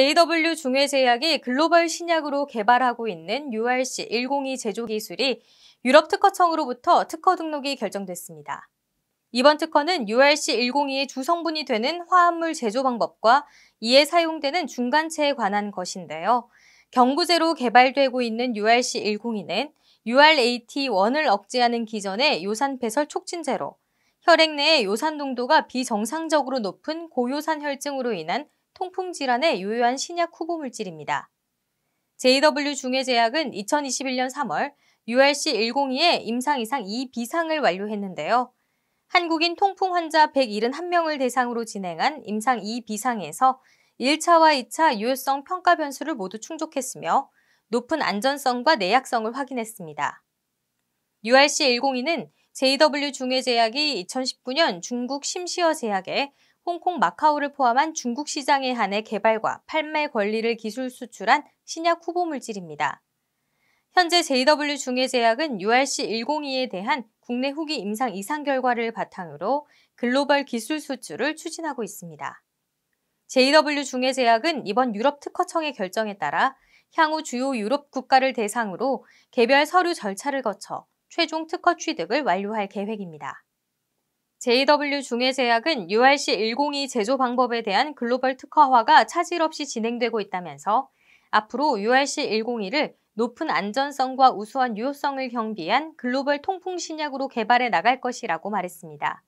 JW 중해제약이 글로벌 신약으로 개발하고 있는 URC 102 제조 기술이 유럽 특허청으로부터 특허 등록이 결정됐습니다. 이번 특허는 URC 102의 주성분이 되는 화합물 제조 방법과 이에 사용되는 중간체에 관한 것인데요. 경구제로 개발되고 있는 URC 102는 URAT1을 억제하는 기전의 요산 배설 촉진제로 혈액 내의 요산 농도가 비정상적으로 높은 고요산 혈증으로 인한 통풍 질환에 유효한 신약 후보 물질입니다. JW 중해제약은 2021년 3월 URC102의 임상 이상 2비상을 완료했는데요. 한국인 통풍 환자 171명을 대상으로 진행한 임상 2비상에서 1차와 2차 유효성 평가 변수를 모두 충족했으며 높은 안전성과 내약성을 확인했습니다. URC102는 JW 중해제약이 2019년 중국 심시어 제약에 홍콩 마카오를 포함한 중국 시장에 한해 개발과 판매 권리를 기술 수출한 신약 후보 물질입니다. 현재 JW 중해제약은 URC102에 대한 국내 후기 임상 이상 결과를 바탕으로 글로벌 기술 수출을 추진하고 있습니다. JW 중해제약은 이번 유럽 특허청의 결정에 따라 향후 주요 유럽 국가를 대상으로 개별 서류 절차를 거쳐 최종 특허 취득을 완료할 계획입니다. JW 중해제약은 URC102 제조 방법에 대한 글로벌 특허화가 차질 없이 진행되고 있다면서 앞으로 URC102를 높은 안전성과 우수한 유효성을 겸비한 글로벌 통풍 신약으로 개발해 나갈 것이라고 말했습니다.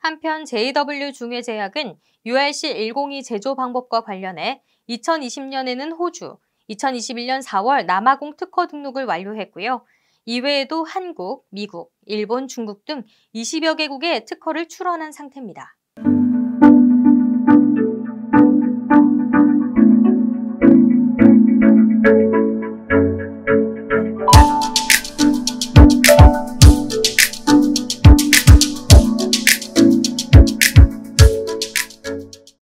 한편 JW 중해제약은 URC102 제조 방법과 관련해 2020년에는 호주, 2021년 4월 남아공 특허 등록을 완료했고요. 이외에도 한국, 미국, 일본, 중국 등 20여 개국의 특허를 출원한 상태입니다.